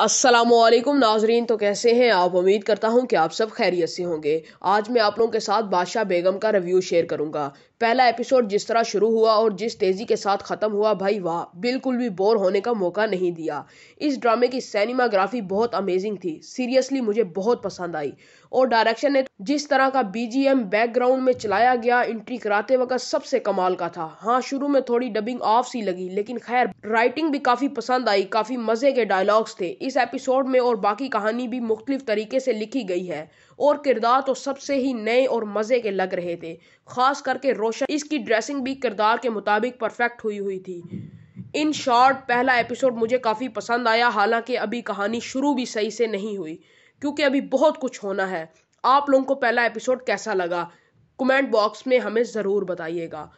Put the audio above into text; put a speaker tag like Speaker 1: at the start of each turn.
Speaker 1: असलम नाजरीन तो कैसे हैं आप उम्मीद करता हूं कि आप सब खैरियत से होंगे आज मैं आप लोगों के साथ बादशाह बेगम का रिव्यू शेयर करूंगा पहला एपिसोड जिस तरह शुरू हुआ और जिस तेज़ी के साथ ख़त्म हुआ भाई वाह बिल्कुल भी बोर होने का मौका नहीं दिया इस ड्रामे की सिनेमाग्राफी बहुत अमेजिंग थी सीरियसली मुझे बहुत पसंद आई और डायरेक्शन ने जिस तरह का बीजीएम बैकग्राउंड में चलाया गया एंट्री कराते वक्त सबसे कमाल का था हाँ शुरू में थोड़ी डबिंग ऑफ सी लगी लेकिन खैर राइटिंग भी काफ़ी पसंद आई काफ़ी मज़े के डायलॉग्स थे इस एपिसोड में और बाकी कहानी भी मुख्तलिफ तरीके से लिखी गई है और किरदार तो सबसे ही नए और मज़े के लग रहे थे ख़ास करके रोशन इसकी ड्रेसिंग भी किरदार के मुताबिक परफेक्ट हुई हुई थी इन शॉर्ट पहला एपिसोड मुझे काफ़ी पसंद आया हालांकि अभी कहानी शुरू भी सही से नहीं हुई क्योंकि अभी बहुत कुछ होना है आप लोगों को पहला एपिसोड कैसा लगा कमेंट बॉक्स में हमें ज़रूर बताइएगा